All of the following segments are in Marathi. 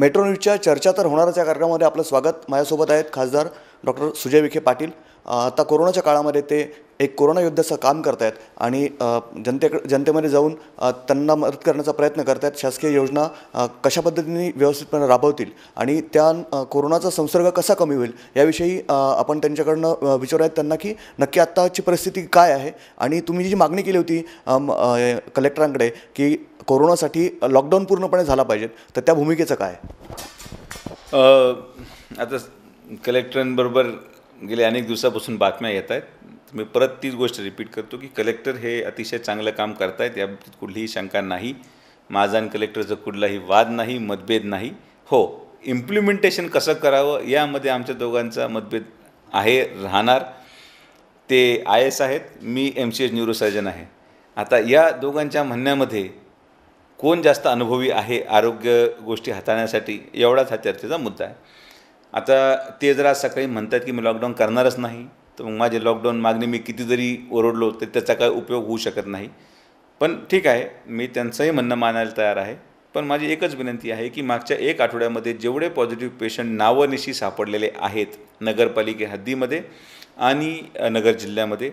मेट्रो न्यूजच्या चर्चा तर होणारच या कार्यक्रमामध्ये आपलं स्वागत माझ्यासोबत आहेत खासदार डॉक्टर सुजय विखे पाटील आता कोरोनाच्या काळामध्ये ते एक कोरोना योद्ध्याचं काम आहेत आणि जनतेकडे जनतेमध्ये जाऊन त्यांना मदत करण्याचा प्रयत्न करतायत शासकीय योजना कशा पद्धतीने व्यवस्थितपणे राबवतील आणि त्या कोरोनाचा संसर्ग कसा कमी होईल याविषयी आपण त्यांच्याकडनं आहेत त्यांना की नक्की आत्ताची परिस्थिती काय आहे आणि तुम्ही जी मागणी केली होती कलेक्टरांकडे की कोरोनासाठी लॉकडाऊन पूर्णपणे झाला पाहिजे तर त्या भूमिकेचं काय आता कलेक्टरांबरोबर गेल्या अनेक दिवसापासून बातम्या येत आहेत मी परत तीच गोष्ट रिपीट करतो की कलेक्टर हे अतिशय चांगलं काम करतायत याबाबतीत कुठलीही शंका नाही माझा आणि कलेक्टरचा कुठलाही वाद नाही मतभेद नाही हो इम्प्लिमेंटेशन कसं करावं यामध्ये आमच्या दोघांचा मतभेद आहे राहणार ते आय एस आहेत मी एम सी एच न्यूरोसर्जन आहे आता या दोघांच्या म्हणण्यामध्ये कोण जास्त अनुभवी आहे आरोग्य गोष्टी हाताळण्यासाठी एवढाच हा चर्चेचा मुद्दा आहे आता ते जरा सकाळी म्हणतात की मी लॉकडाऊन करणारच नाही तर मग माझे लॉकडाऊन मागणी मी किती जरी ओरडलो तर त्याचा काय उपयोग होऊ शकत नाही पण ठीक आहे मी त्यांचंही म्हणणं मानायला तयार आहे पण माझी एकच विनंती आहे की मागच्या एक आठवड्यामध्ये जेवढे पॉझिटिव्ह पेशंट नावनिशी सापडलेले आहेत नगरपालिके हद्दीमध्ये आणि नगर जिल्ह्यामध्ये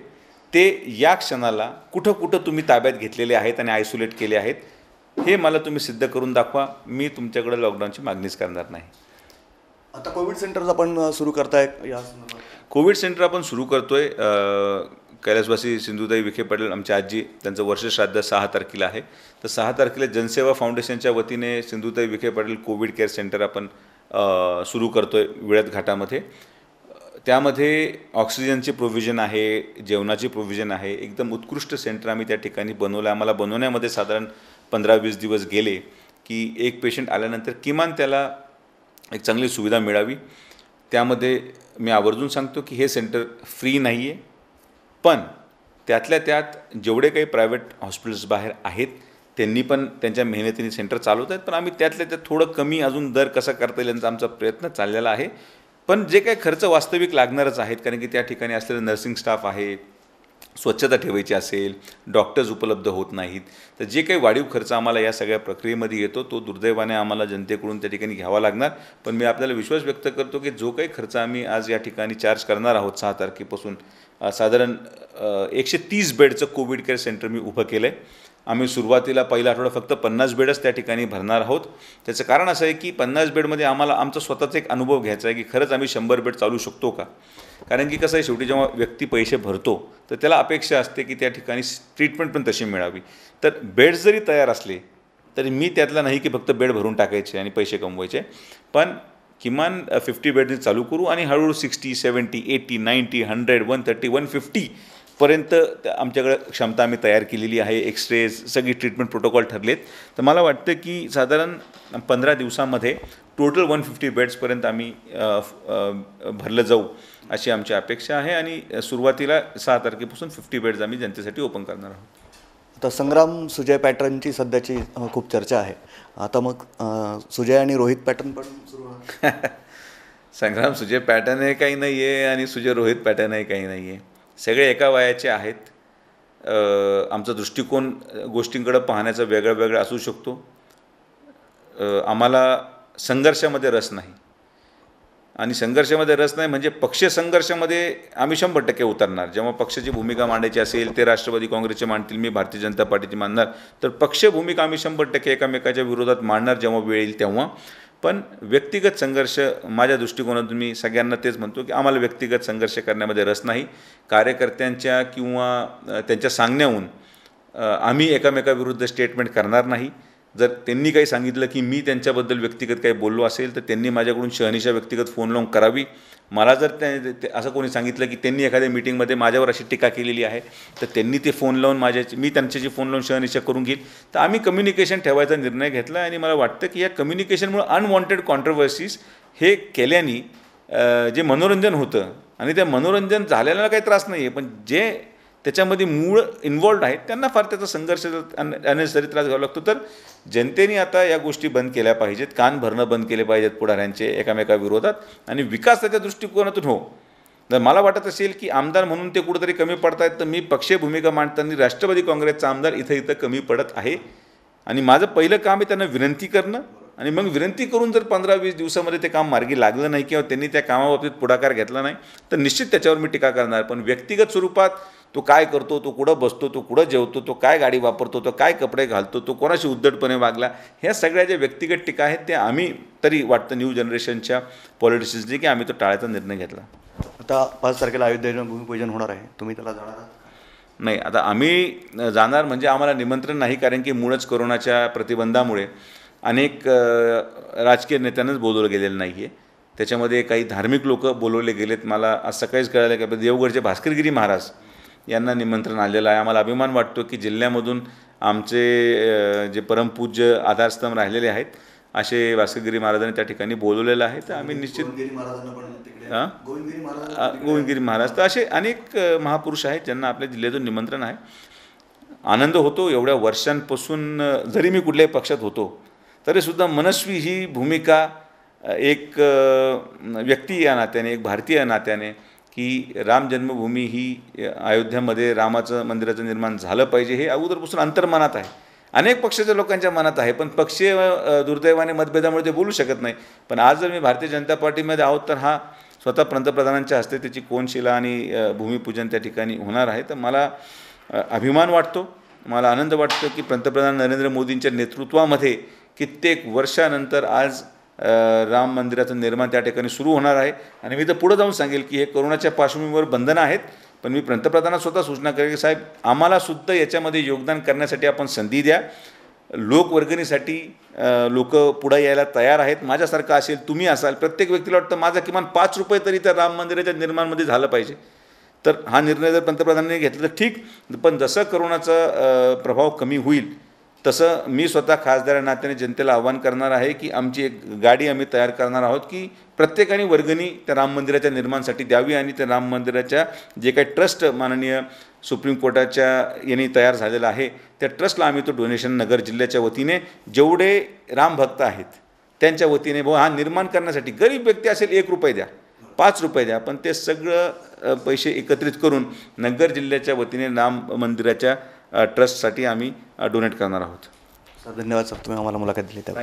ते या क्षणाला कुठं कुठं तुम्ही ताब्यात घेतलेले आहेत आणि आयसोलेट केले आहेत हे मला तुम्ही सिद्ध करून दाखवा मी तुमच्याकडे लॉकडाऊनची मागणीच करणार नाही आता कोविड सेंटर आपण सुरू करताय या कोविड सेंटर आपण सुरू करतोय कैलासवासी सिंधुताई विखे पाटील आमच्या आजी त्यांचं वर्षश्राद्ध सहा तारखेला आहे तर सहा तारखेला जनसेवा फाउंडेशनच्या वतीने Sindhutai Vikhe Patil Covid care centre आपण सुरू करतोय विळत घाटामध्ये त्यामध्ये ऑक्सिजनचे प्रोव्हिजन आहे जेवणाची प्रोव्हिजन आहे एकदम उत्कृष्ट सेंटर आम्ही त्या ठिकाणी बनवलं आम्हाला बनवण्यामध्ये साधारण पंधरा वीस दिवस गेले की एक पेशंट आल्यानंतर किमान त्याला एक चांगली सुविधा मिळावी त्यामध्ये मी आवर्जून सांगतो की हे सेंटर फ्री नाही आहे पण त्यातल्या त्यात जेवढे काही प्रायव्हेट हॉस्पिटल्स बाहेर आहेत त्यांनी पण त्यांच्या मेहनतीने सेंटर चालवत आहेत पण आम्ही त्यातल्या त्यात थोडं कमी अजून दर कसा करता येईल यांचा आमचा प्रयत्न चाललेला आहे पण जे काही खर्च वास्तविक लागणारच आहेत कारण की त्या ठिकाणी असलेलं नर्सिंग स्टाफ आहे स्वच्छता ठेवायची असेल डॉक्टर्स उपलब्ध होत नाहीत तर जे काही वाढीव खर्च आम्हाला या सगळ्या प्रक्रियेमध्ये येतो तो दुर्दैवाने आम्हाला जनतेकडून त्या ठिकाणी घ्यावा लागणार पण मी आपल्याला विश्वास व्यक्त करतो की जो काही खर्च आम्ही आज या ठिकाणी चार्ज करणार आहोत सहा तारखेपासून साधारण एकशे तीस बेडचं कोविड केअर सेंटर मी उभं केलं आहे आम्ही सुरुवातीला पहिला आठवडा फक्त पन्नास बेडच त्या ठिकाणी भरणार आहोत त्याचं कारण असं आहे की पन्नास बेडमध्ये आम्हाला आमचा स्वतःचा एक अनुभव घ्यायचा आहे की खरंच आम्ही शंभर बेड चालू शकतो का कारण की कसं आहे शेवटी जेव्हा व्यक्ती पैसे भरतो तर त्याला अपेक्षा असते की त्या ठिकाणी ट्रीटमेंट पण तशी मिळावी तर बेड जरी तयार असले तरी मी त्यातला नाही की फक्त बेड भरून टाकायचे आणि पैसे कमवायचे पण किमान फिफ्टी बेडने चालू करू आणि हळूहळू sixty seventy eighty ninety hundred one thirty one fifty पर्यंत आमच्याकडे क्षमता आम्ही तयार केलेली आहे एक्सरेज सगळी ट्रीटमेंट प्रोटोकॉल ठरलेत तर मला वाटतं की साधारण पंधरा दिवसामध्ये टोटल वन फिफ्टी बेड्सपर्यंत आम्ही भरलं जाऊ अशी आमची अपेक्षा आहे आणि सुरुवातीला सहा तारखेपासून फिफ्टी बेड्स आम्ही जनतेसाठी ओपन करणार आहोत आता संग्राम सुजय पॅटर्नची सध्याची खूप चर्चा आहे आता मग सुजय आणि रोहित पॅटर्न पण संग्राम सुजय पॅटर्न आहे काही नाही आहे आणि सुजय रोहित पॅटर्न आहे काही नाही आहे सगळे एका वयाचे आहेत आमचा दृष्टिकोन गोष्टींकडं पाहण्याचा वेगळा वेगळा असू शकतो आम्हाला संघर्षामध्ये रस नाही आणि संघर्षामध्ये रस नाही म्हणजे पक्ष संघर्षामध्ये आम्ही शंभर टक्के उतरणार जेव्हा पक्षाची भूमिका मांडायची असेल ते राष्ट्रवादी काँग्रेसचे मांडतील मी भारतीय जनता पार्टीची मांडणार तर पक्ष भूमिका आम्ही शंभर टक्के एकामेकाच्या विरोधात मांडणार जेव्हा वेळ येईल तेव्हा पण व्यक्तिगत संघर्ष माझ्या दृष्टिकोनातून मी सगळ्यांना तेच म्हणतो की आम्हाला व्यक्तिगत संघर्ष करण्यामध्ये रस नाही कार्यकर्त्यांच्या किंवा त्यांच्या सांगण्याहून आम्ही एकामेकाविरुद्ध स्टेटमेंट करणार नाही जर त्यांनी काही सांगितलं की मी त्यांच्याबद्दल व्यक्तिगत काही बोललो असेल तर त्यांनी माझ्याकडून शहनिशा व्यक्तिगत फोन लावून करावी मला जर त्या असं कोणी सांगितलं की त्यांनी एखाद्या मीटिंगमध्ये माझ्यावर अशी टीका केलेली आहे तर त्यांनी ते फोन लावून माझ्याची मी त्यांच्याशी फोन लावून शहनिशा करून घेईल तर आम्ही कम्युनिकेशन ठेवायचा निर्णय घेतला आणि मला वाटतं की या कम्युनिकेशनमुळे अनवॉन्टेड कॉन्ट्रवर्सीज हे केल्याने जे मनोरंजन होतं आणि त्या मनोरंजन झाल्याला काही त्रास नाही आहे पण जे त्याच्यामध्ये मूळ इन्व्हॉल्ड आहेत त्यांना फार त्याचा संघर्ष अनेसरी त्रास घ्यावा लागतो तर जनतेने आता या गोष्टी बंद केल्या पाहिजेत कान भरणं बंद केले पाहिजेत पुढाऱ्यांचे एकामेकाविरोधात आणि विकासाच्या दृष्टिकोनातून हो जर मला वाटत असेल की आमदार म्हणून ते कुठेतरी कमी पडत आहेत तर मी पक्षीय भूमिका मांडताना राष्ट्रवादी काँग्रेसचा आमदार इथं इथं कमी पडत आहे आणि माझं पहिलं काम आहे त्यांना विनंती करणं आणि मग विनंती करून जर पंधरा वीस दिवसामध्ये ते काम मार्गी लागलं नाही किंवा त्यांनी त्या कामाबाबतीत पुढाकार घेतला नाही तर निश्चित त्याच्यावर मी टीका करणार पण व्यक्तिगत स्वरूपात तो काय करतो तो कुठं बसतो तो कुठं जेवतो तो काय गाडी वापरतो तो काय कपडे घालतो तो कोणाशी उद्धटपणे वागला ह्या सगळ्या ज्या व्यक्तिगत टीका आहेत ते आम्ही तरी वाटतं न्यू जनरेशनच्या पॉलिटिशियन्सनी की आम्ही तो टाळायचा निर्णय घेतला आता पाच तारखेला अयोध्ये भूमिपूजन होणार आहे तुम्ही त्याला जाणार आहात नाही आता आम्ही जाणार म्हणजे आम्हाला निमंत्रण नाही कारण की मूळच कोरोनाच्या प्रतिबंधामुळे अनेक राजकीय नेत्यांनाच बोलवलं गेलेलं नाही आहे त्याच्यामध्ये काही धार्मिक लोक बोलवले गेलेत मला आज सकाळीच कळालं की देवगडचे भास्करगिरी महाराज यांना निमंत्रण आलेलं आहे आम्हाला अभिमान वाटतो की जिल्ह्यामधून आमचे जे परमपूज्य आधारस्तंभ राहिलेले आहेत असे वासगिरी महाराजांनी त्या ठिकाणी बोलवलेलं आहे तर आम्ही निश्चित गोविंदगिरी महाराज तर असे अनेक महापुरुष आहेत ज्यांना आपल्या जिल्ह्यातून निमंत्रण आहे आनंद होतो एवढ्या वर्षांपासून जरी मी कुठल्याही पक्षात होतो तरीसुद्धा मनस्वी ही भूमिका एक व्यक्ती या नात्याने एक भारतीय नात्याने की राम जन्मभूमी ही अयोध्यामध्ये रामाचं मंदिराचं निर्माण झालं पाहिजे हे अगोदरपासून अंतर्मनात आहे अनेक पक्षाच्या लोकांच्या मनात आहे पण पक्षीय दुर्दैवाने मतभेदामुळे ते बोलू शकत नाही पण आज जर मी भारतीय जनता पार्टीमध्ये आहोत तर हा स्वतः पंतप्रधानांच्या हस्ते त्याची कोनशिला आणि भूमिपूजन त्या ठिकाणी होणार आहे तर मला अभिमान वाटतो मला आनंद वाटतो की पंतप्रधान नरेंद्र मोदींच्या नेतृत्वामध्ये कित्येक वर्षानंतर आज राम मंदिराचं निर्माण त्या ठिकाणी सुरू होणार आहे आणि मी तर पुढं जाऊन सांगेल की हे कोरोनाच्या पार्श्वभूमीवर बंधनं आहेत पण मी पंतप्रधानांना स्वतः सूचना करेल की साहेब आम्हालासुद्धा याच्यामध्ये योगदान करण्यासाठी आपण संधी द्या लोकवर्गणीसाठी लोक पुढं यायला तयार आहेत माझ्यासारखं असेल तुम्ही असाल प्रत्येक व्यक्तीला वाटतं माझा किमान पाच रुपये तरी त्या राम मंदिराच्या निर्माणमध्ये झालं पाहिजे तर हा निर्णय जर पंतप्रधानांनी घेतला तर ठीक पण जसं करोनाचा प्रभाव कमी होईल तसं मी स्वतः खासदार नात्याने जनतेला आव्हान करणार आहे की आमची एक गाडी आम्ही तयार करणार आहोत की प्रत्येकाने वर्गणी त्या राम मंदिराच्या निर्माणसाठी द्यावी आणि त्या राम मंदिराच्या जे काही ट्रस्ट माननीय सुप्रीम कोर्टाच्या यांनी तयार झालेला आहे त्या ट्रस्टला आम्ही तो डोनेशन नगर जिल्ह्याच्या वतीने जेवढे रामभक्त आहेत त्यांच्या वतीने भाऊ हा निर्माण करण्यासाठी गरीब व्यक्ती असेल एक रुपये द्या पाच रुपये द्या पण ते सगळं पैसे एकत्रित करून नगर जिल्ह्याच्या वतीने राम मंदिराच्या ट्रस्टसाठी आम्ही डोनेट करणार आहोत सर धन्यवाद सर तुम्ही आम्हाला मुलाखत दिली त्या